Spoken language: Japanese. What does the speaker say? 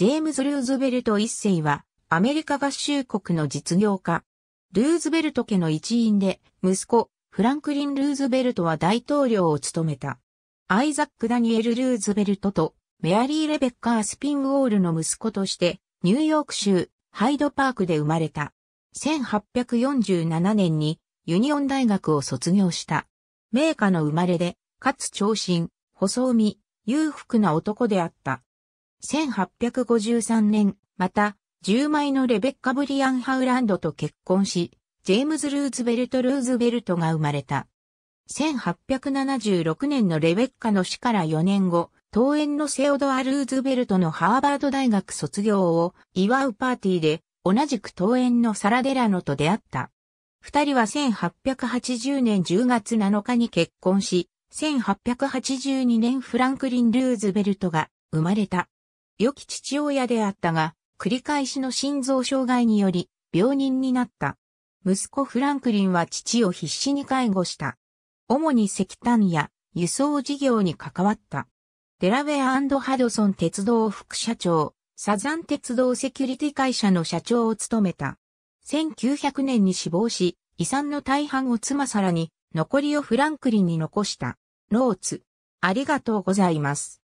ジェームズ・ルーズベルト一世は、アメリカ合衆国の実業家。ルーズベルト家の一員で、息子、フランクリン・ルーズベルトは大統領を務めた。アイザック・ダニエル・ルーズベルトと、メアリー・レベッカー・スピンウォールの息子として、ニューヨーク州、ハイドパークで生まれた。1847年に、ユニオン大学を卒業した。名家の生まれで、かつ長身、細身、裕福な男であった。1853年、また、10枚のレベッカ・ブリアン・ハウランドと結婚し、ジェームズ・ルーズベルト・ルーズベルトが生まれた。1876年のレベッカの死から4年後、当園のセオドア・ルーズベルトのハーバード大学卒業を祝うパーティーで、同じく当園のサラデラノと出会った。二人は1880年10月7日に結婚し、1882年フランクリン・ルーズベルトが生まれた。良き父親であったが、繰り返しの心臓障害により、病人になった。息子フランクリンは父を必死に介護した。主に石炭や輸送事業に関わった。デラウェアハドソン鉄道副社長、サザン鉄道セキュリティ会社の社長を務めた。1900年に死亡し、遺産の大半を妻さらに、残りをフランクリンに残した。ローツ。ありがとうございます。